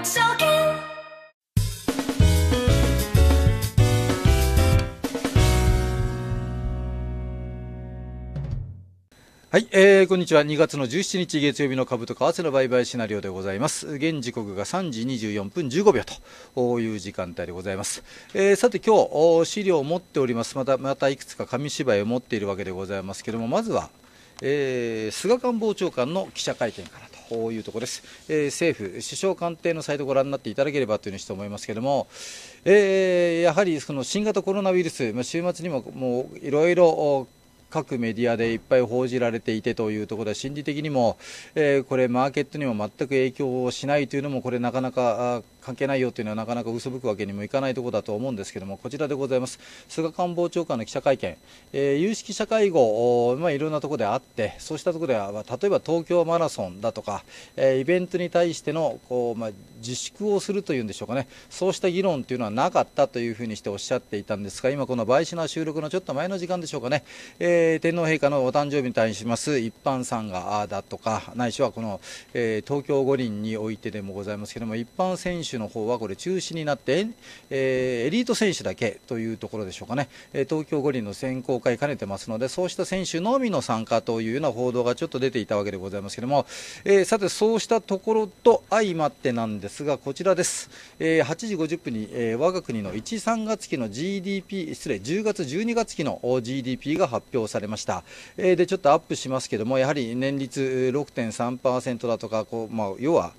i t はい、えー、こんにちは。2月の17日月曜日の株と為替の売買シナリオでございます。現時刻が3時24分15秒という時間帯でございます。えー、さて今日、資料を持っております。また、またいくつか紙芝居を持っているわけでございますけれども、まずは、えー、菅官房長官の記者会見からと。ういうところです、えー、政府、首相官邸のサイトをご覧になっていただければというふうにして思いますけれども、えー、やはりその新型コロナウイルス、まあ、週末にももういろいろ各メディアでいっぱい報じられていてというところで心理的にも、えー、これマーケットにも全く影響をしないというのもこれなかなか関係ないよというのはなかなか嘘ぶくわけにもいかないところだと思うんですけども、こちらでございます、菅官房長官の記者会見、えー、有識者会合、まあ、いろんなところであって、そうしたところでは、まあ、例えば東京マラソンだとか、えー、イベントに対してのこう、まあ、自粛をするというんでしょうかね、そうした議論というのはなかったというふうにしておっしゃっていたんですが、今、この倍の収録のちょっと前の時間でしょうかね、えー、天皇陛下のお誕生日に対します一般参賀だとか、ないしはこの、え東京五輪においてでもございますけれども、一般選手手の方はこれ中止になって、えー、エリート選手だけというところでしょうかね、え東京五輪の選考会兼ねてますのでそうした選手のみの参加というような報道がちょっと出ていたわけでございますけれども、えさてそうしたところと相まってなんですがこちらです、え8時50分に、え我が国の1、3月期の GDP 失礼10月、12月期の GDP が発表されました、えでちょっとアップしますけれどもやはり年率6.3%だとかこう、まあ、要は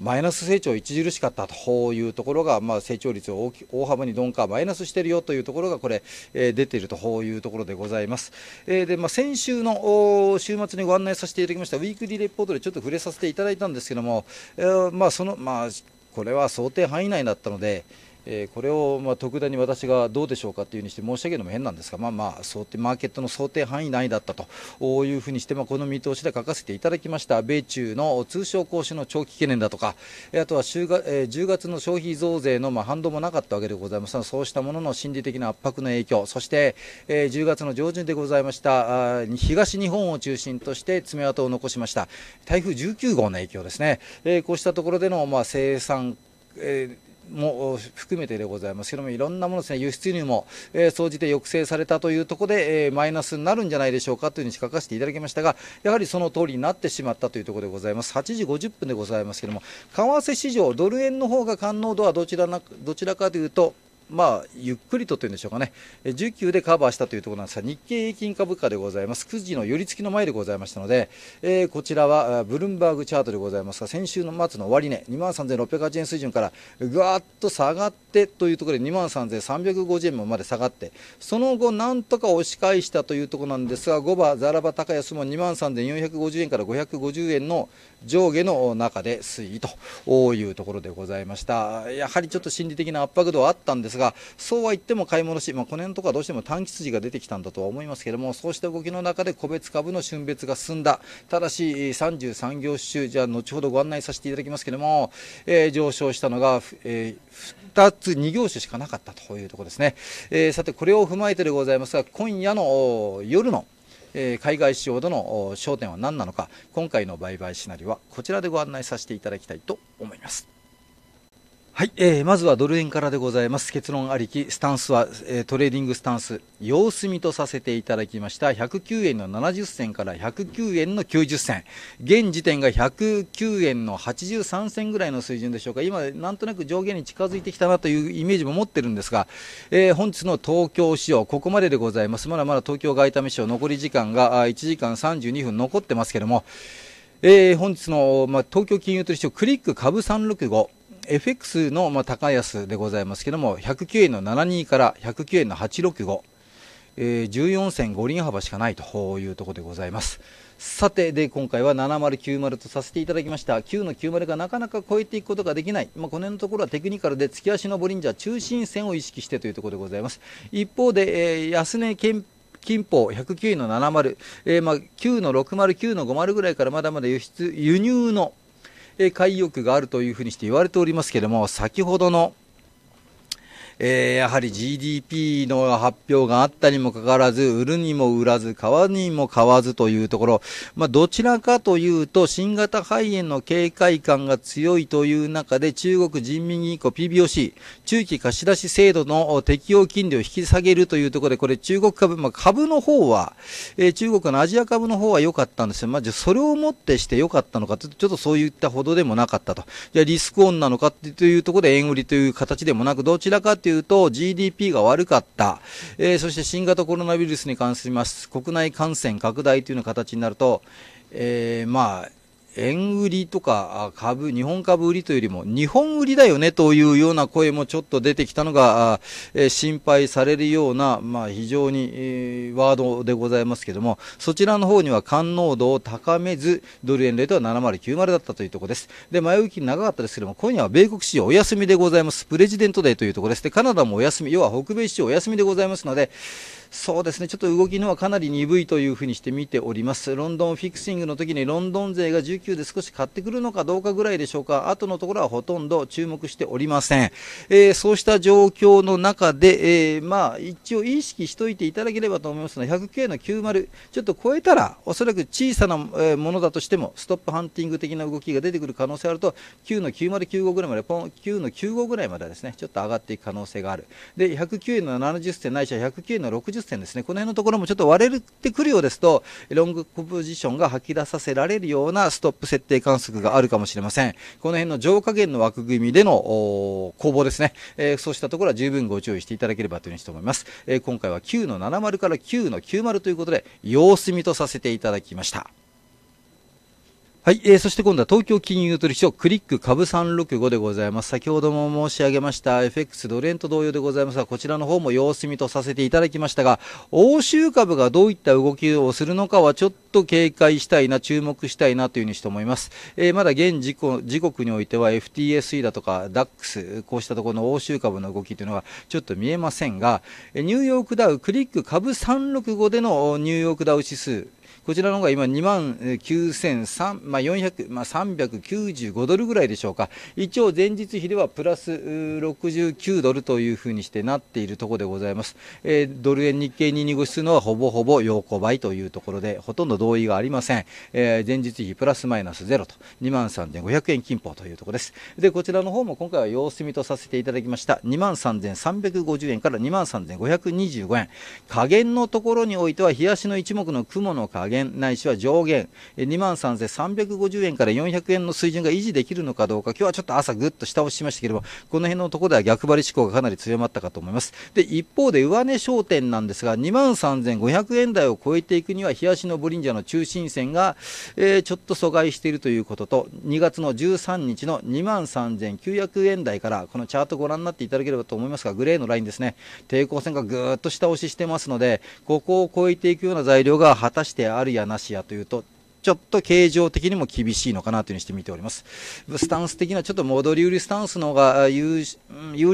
マイナス成長著しかったというところが、まあ、成長率を大き大幅に鈍化、マイナスしてるよというところがこれ、えー、出ているというところでございます。えー、でまあ、先週の週末にご案内させていただきました、ウィークリーレポートでちょっと触れさせていただいたんですけども、えー、まあ、その、まあ、これは想定範囲内だったので、えこれをま特段に私がどうでしょうかというふにして申し上げるのも変なんですが、まあ、まあ想定マーケットの想定範囲内だったというふうにして、まあ、この見通しで書かせていただきました米中の通商交渉の長期懸念だとかあとはえ10月の消費増税のま反動もなかったわけでございますがそうしたものの心理的な圧迫の影響そして、え10月の上旬でございました東日本を中心として爪痕を残しました台風19号の影響ですね、えこうしたところでのま生産、えーも含めてでございますけども、いろんなものですね、輸出入も、えー、総じて抑制されたというところで、えー、マイナスになるんじゃないでしょうかというふうに書かせていただきましたが、やはりその通りになってしまったというところでございます。8時50分でございますけども、為替市場、ドル円の方が感能度はどちらなどちらかというと、まあ、ゆっくりとというんでしょうかね、19でカバーしたというところなんですが、日経平均株価でございます、9時の寄り付きの前でございましたので、えー、こちらはブルームバーグチャートでございますが、先週の末の終値、2万3 6 8 0円水準からぐわっと下がってというところで、23,350円まで下がって、その後、なんとか押し返したというところなんですが、5番、ザラバ高安も23,450円から550円の上下の中で推移というところでございました。やはりちょっと心理的な圧迫度はあったんですですが、そうは言っても買い戻し、まあ、この辺とかどうしても短期筋が出てきたんだとは思いますけども、そうした動きの中で個別株の春別が進んだ、ただし33業種、じゃあ後ほどご案内させていただきますけども、えー、上昇したのが、えー、2つ、2業種しかなかったというところですね。えー、さて、これを踏まえてでございますが、今夜の夜のえ海外市場での焦点は何なのか今回の売買シナリオはこちらでご案内させていただきたいと思います。はい、えー、まずはドル円からでございます。結論ありき、スタンスは、えー、トレーディングスタンス、様子見とさせていただきました。109円の70銭から109円の90銭。現時点が109円の83銭ぐらいの水準でしょうか。今、なんとなく上限に近づいてきたなというイメージも持ってるんですが、えー、本日の東京市場、ここまででございます。まだまだ東京外為市場、残り時間が1時間32分残ってますけども、えー、本日の、まあ、東京金融取引所クリック株365、FX のまあ高安でございますけども、109円の72から109円の865。えー、14線5輪幅しかないというところでございますさてで今回は7090とさせていただきました9の90がなかなか超えていくことができない、まあ、この辺のところはテクニカルで突き足のボリンジャー中心線を意識してというところでございます一方で、えー、安値憲金宝109の70、えー、まあ9の60、9の50ぐらいからまだまだ輸出輸入のえー、海浴があるというふうにして言われておりますけれども、先ほどのえー、やはり GDP の発表があったにもかかわらず、売るにも売らず、買わにも買わずというところ、まあ、どちらかというと、新型肺炎の警戒感が強いという中で、中国人民銀行 PBOC、中期貸出制度の適用金利を引き下げるというところで、これ中国株、まあ、株の方は、えー、中国のアジア株の方は良かったんですよ。まあ、じゃそれをもってして良かったのかと、ちょっとそういったほどでもなかったと。じゃリスクオンなのかというところで円売りという形でもなく、どちらかというと GDP が悪かった、えー、そして新型コロナウイルスに関する国内感染拡大というような形になると、えー、まあ円売りとか株、日本株売りというよりも、日本売りだよねというような声もちょっと出てきたのが、え心配されるような、まあ、非常に、えワードでございますけども、そちらの方には感濃度を高めず、ドル円レートは7090だったというところです。で、前置き長かったですけども、今夜は米国市場お休みでございます。プレジデントデーというところです。で、カナダもお休み、要は北米市場お休みでございますので、そうですね、ちょっと動きのはかなり鈍いというふうにして見ております。ロンドンフィクシングの時にロンドン勢が19級で少し買ってくるのかどうかぐらいでしょうか、後のところはほとんど注目しておりません。えー、そうした状況の中で、えー、まあ、一応意識しておいていただければと思いますが、1 0 9の90、ちょっと超えたら、おそらく小さなものだとしても、ストップハンティング的な動きが出てくる可能性があると、9の9095ぐらいまで、ポン、9の95ぐらいまでですね、ちょっと上がっていく可能性がある。で、109円の70銭ないしは109円の60銭ですね、この辺のところもちょっと割れてくるようですと、ロングポジションが吐き出させられるようなストッププ設定観測があるかもしれません。この辺の上下限の枠組みでの攻防ですね、えー、そうしたところは十分ご注意していただければというふうに思います。えー、今回は9の70から9の90ということで、様子見とさせていただきました。はい、えー、そして今度は東京金融取引所クリック株365でございます。先ほども申し上げました FX ドレンと同様でございますが、こちらの方も様子見とさせていただきましたが、欧州株がどういった動きをするのかはちょっと警戒したいな、注目したいなというふうにして思います。えー、まだ現時刻においては FTSE だとか DAX、こうしたところの欧州株の動きというのはちょっと見えませんが、ニューヨークダウクリック株365でのニューヨークダウ指数、こちらの方が今2万9 3 0まあ、まあ、9 5ドルぐらいでしょうか。一応前日比ではプラス69ドルというふうにしてなっているところでございます。えー、ドル円日経22号指数のはほぼほぼ横ばいというところで、ほとんど同意がありません。えー、前日比プラスマイナスゼロと、23,500円近峰というところです。で、こちらの方も今回は様子見とさせていただきました。23,350円から23,525円。下限のところにおいては、日足の一目の雲の下限減ないしは上限、2万3350円から400円の水準が維持できるのかどうか、今日はちょっと朝ぐっと下押ししましたけれども、この辺のところでは逆張り志向がかなり強まったかと思います。で、一方で上値焦点なんですが、2万3500円台を超えていくには、冷やしのボリンジャーの中心線が、えー、ちょっと阻害しているということと、2月の13日の2万3900円台から、このチャートご覧になっていただければと思いますが、グレーのラインですね、抵抗線がぐーっと下押ししてますので、ここを超えていくような材料が果たしてあるるやなしやというとちょっと形状的にも厳しいのかなというふうにして見ております。スタンス的にはちょっと戻り売りスタンスの方が有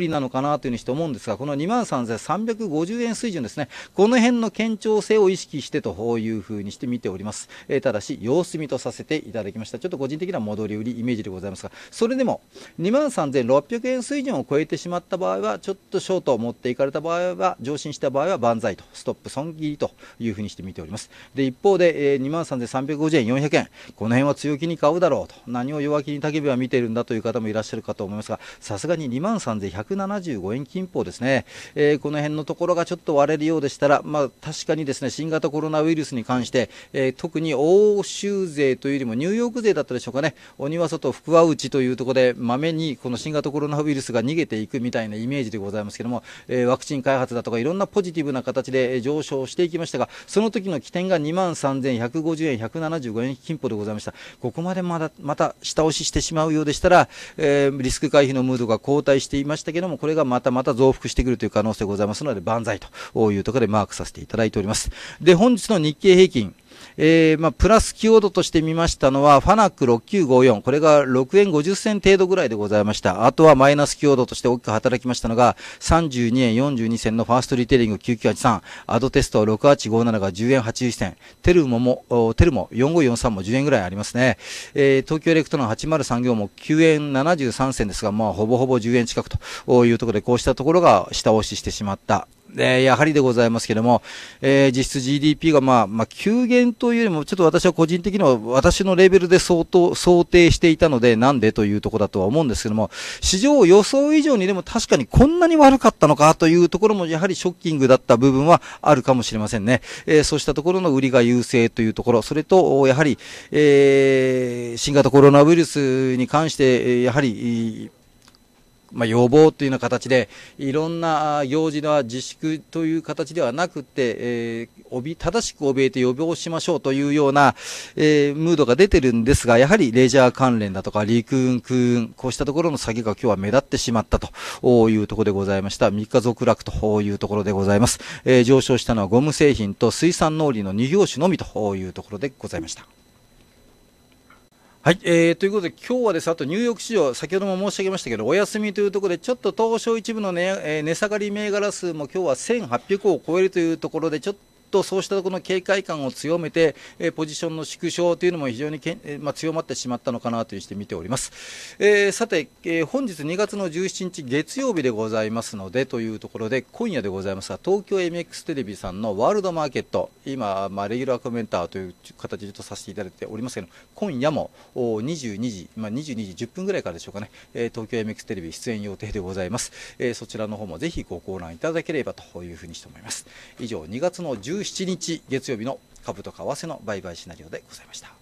利なのかなというふうにして思うんですが、この23,350円水準ですね、この辺の堅調性を意識してというふうにして見ております。えー、ただし、様子見とさせていただきました。ちょっと個人的な戻り売りイメージでございますが、それでも23,600円水準を超えてしまった場合は、ちょっとショートを持っていかれた場合は、上進した場合は万歳と、ストップ損切りというふうにして見ております。で、一方で、えー、23,350円2400円、この辺は強気に買うだろうと、何を弱気に竹部は見てるんだという方もいらっしゃるかと思いますが、さすがに2万3175円金峰ですね、えー、この辺のところがちょっと割れるようでしたら、まあ、確かにですね新型コロナウイルスに関して、えー、特に欧州税というよりもニューヨーク税だったでしょうかね、お庭外、福は内というところで、まめにこの新型コロナウイルスが逃げていくみたいなイメージでございますけども、えー、ワクチン開発だとか、いろんなポジティブな形で上昇していきましたが、その時の起点が2万3150円、175 5年金歩でございました。ここまでまだ、また下押ししてしまうようでしたら、えー、リスク回避のムードが後退していましたけども、これがまたまた増幅してくるという可能性ございますので、万歳というところでマークさせていただいております。で、本日の日経平均、えー、まあ、プラスキオードとして見ましたのは、ファナック6954、これが6円50銭程度ぐらいでございました。あとはマイナスキオードとして大きく働きましたのが、32円42銭のファーストリテイリング9983、アドテスト6857が10円81銭、テルモも、テルモ4543も10円ぐらいありますね。えー、東京エレクトロン8 0 3業も9円73銭ですが、まあ、ほぼほぼ10円近くというところで、こうしたところが下押ししてしまった。えー、やはりでございますけども、えー、実質 GDP がまあ、まあ、急減というよりも、ちょっと私は個人的には私のレベルで相当、想定していたので、なんでというところだとは思うんですけども、市場予想以上にでも確かにこんなに悪かったのかというところも、やはりショッキングだった部分はあるかもしれませんね。えー、そうしたところの売りが優勢というところ、それと、やはり、えー、新型コロナウイルスに関して、やはり、まあ、予防というような形で、いろんな行事の自粛という形ではなくて、えー、おび、正しくおびえて予防しましょうというような、えー、ムードが出てるんですが、やはりレジャー関連だとか、陸運、空運、こうしたところの詐欺が今日は目立ってしまったというところでございました。3日続落というところでございます。えー、上昇したのはゴム製品と水産農林の2業種のみというところでございました。はい、えー、ということで、今日はです、あとニューヨーク市場、先ほども申し上げましたけど、お休みというところで、ちょっと東証一部の値,、えー、値下がり銘柄数も今日は1800を超えるというところで、ちょっととそうしたこの警戒感を強めて、えポジションの縮小というのも非常にけん、えまあ、強まってしまったのかなというして見ております、えー、さて、えー、本日2月の17日月曜日でございますのでというところで今夜でございますが東京 MX テレビさんのワールドマーケット今、まあ、レギュラーコメンターという形でとさせていただいておりますけど今夜も22時、まあ、22時10分ぐらいからでしょうかね、えー、東京 MX テレビ出演予定でございます、えそちらの方もぜひごご覧いただければというふうにして思います以上2月の17 17日月曜日の株と為替の売買シナリオでございました。